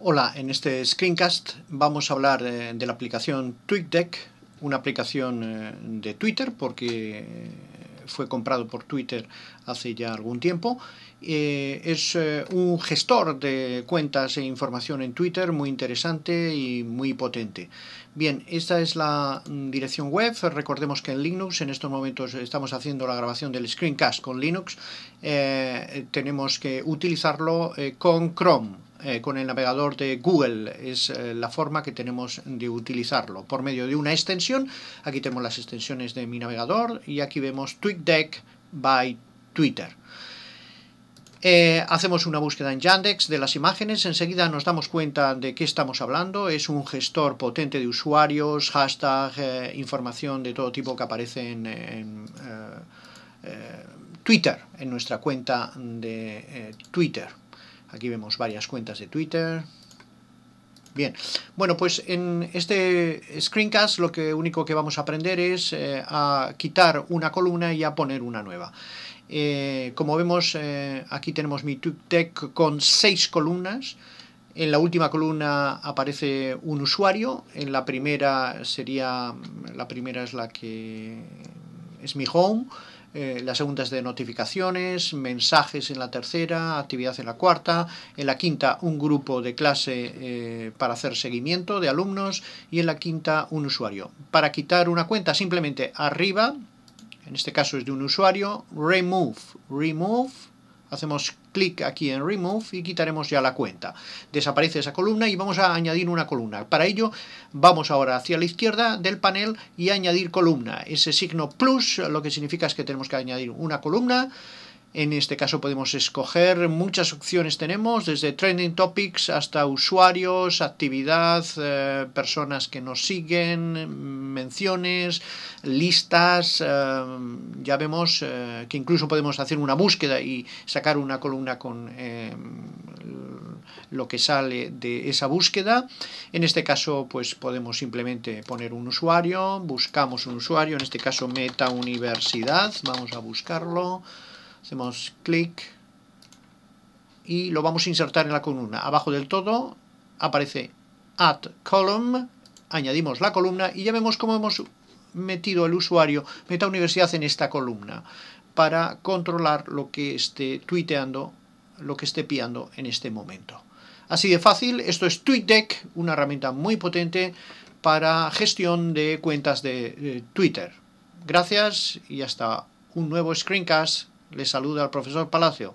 Hola, en este screencast vamos a hablar eh, de la aplicación TweetDeck, una aplicación eh, de Twitter porque eh, fue comprado por Twitter hace ya algún tiempo. es un gestor de cuentas e información en Twitter muy interesante y muy potente. Bien, esta es la mm, dirección web. Recordemos que en Linux, en estos momentos estamos haciendo la grabación del screencast con Linux. tenemos que utilizarlo con Chrome eh, con el navegador de Google. Es eh, la forma que tenemos de utilizarlo por medio de una extensión. Aquí tenemos las extensiones de mi navegador y aquí vemos TweetDeck by Twitter. Eh, hacemos una búsqueda en Yandex de las imágenes, enseguida nos damos cuenta de qué estamos hablando, es un gestor potente de usuarios, hashtag, información de todo tipo que aparece en, Twitter, en nuestra cuenta de Twitter. Aquí vemos varias cuentas de Twitter. Bien, bueno, pues en este screencast lo único que vamos a aprender es eh, a quitar una columna y a poner una nueva. Eh, como vemos, eh, aquí tenemos mi TubeTech con seis columnas. En la última columna aparece un usuario, en la primera sería, la primera es la que es mi home, eh, las es de notificaciones, mensajes en la tercera, actividad en la cuarta, en la quinta un grupo de clase eh, para hacer seguimiento de alumnos y en la quinta un usuario. Para quitar una cuenta simplemente arriba, en este caso es de un usuario, remove, remove, Hacemos clic aquí en Remove y quitaremos ya la cuenta. Desaparece esa columna y vamos a añadir una columna. Para ello vamos ahora hacia la izquierda del panel y añadir columna. Ese signo plus lo que significa es que tenemos que añadir una columna. En este caso podemos escoger muchas opciones tenemos, desde trending topics hasta usuarios, actividad, eh, personas que nos siguen, menciones, listas. Eh, ya vemos eh, que incluso podemos hacer una búsqueda y sacar una columna con lo que sale de esa búsqueda. En este caso, pues podemos simplemente poner un usuario, buscamos un usuario, en este caso Meta Universidad, vamos a buscarlo hacemos clic y lo vamos a insertar en la columna. Abajo del todo aparece add column, añadimos la columna y ya vemos cómo hemos metido el usuario Meta Universidad en esta columna para controlar lo que esté tuiteando, lo que esté piando en este momento. Así de fácil, esto es TweetDeck, una herramienta muy potente para gestión de cuentas de Twitter. Gracias y hasta un nuevo screencast. Le saluda al profesor Palacio.